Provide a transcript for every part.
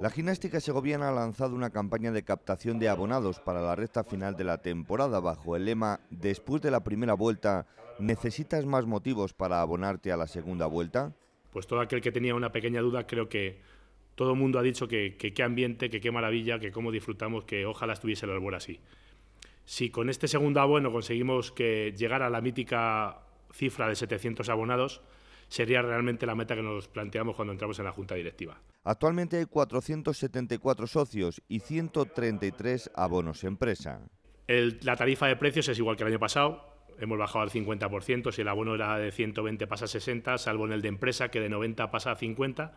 La gimnástica segoviana ha lanzado una campaña de captación de abonados para la recta final de la temporada bajo el lema Después de la primera vuelta, ¿necesitas más motivos para abonarte a la segunda vuelta? Pues todo aquel que tenía una pequeña duda creo que todo el mundo ha dicho que, qué ambiente, que qué maravilla, que cómo disfrutamos, que ojalá estuviese el árbol así. Si con este segundo abono conseguimos que llegar a la mítica cifra de 700 abonados, sería realmente la meta que nos planteamos cuando entramos en la Junta Directiva. Actualmente hay 474 socios y 133 abonos empresa. la tarifa de precios es igual que el año pasado, hemos bajado al 50%, si el abono era de 120 pasa a 60, salvo en el de empresa que de 90 pasa a 50,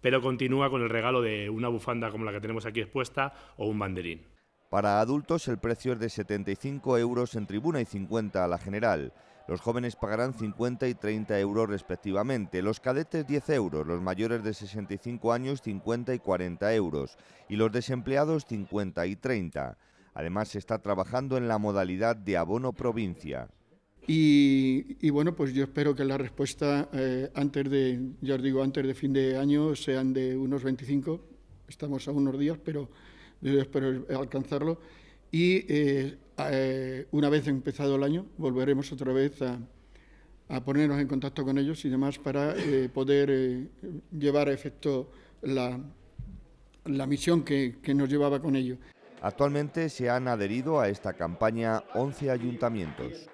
pero continúa con el regalo de una bufanda como la que tenemos aquí expuesta o un banderín. Para adultos el precio es de 75 euros en tribuna y 50 a la general. Los jóvenes pagarán 50 y 30 euros respectivamente, los cadetes 10 euros, los mayores de 65 años 50 y 40 euros y los desempleados 50 y 30. Además se está trabajando en la modalidad de abono provincia. Y, bueno, pues yo espero que la respuesta eh, antes de, ya os digo, antes de fin de año sean de unos 25. Estamos a unos días, pero yo espero alcanzarlo. Y eh, eh, una vez empezado el año, volveremos otra vez a, ponernos en contacto con ellos y demás para eh, poder llevar a efecto la, misión que, que, nos llevaba con ellos. Actualmente se han adherido a esta campaña 11 ayuntamientos.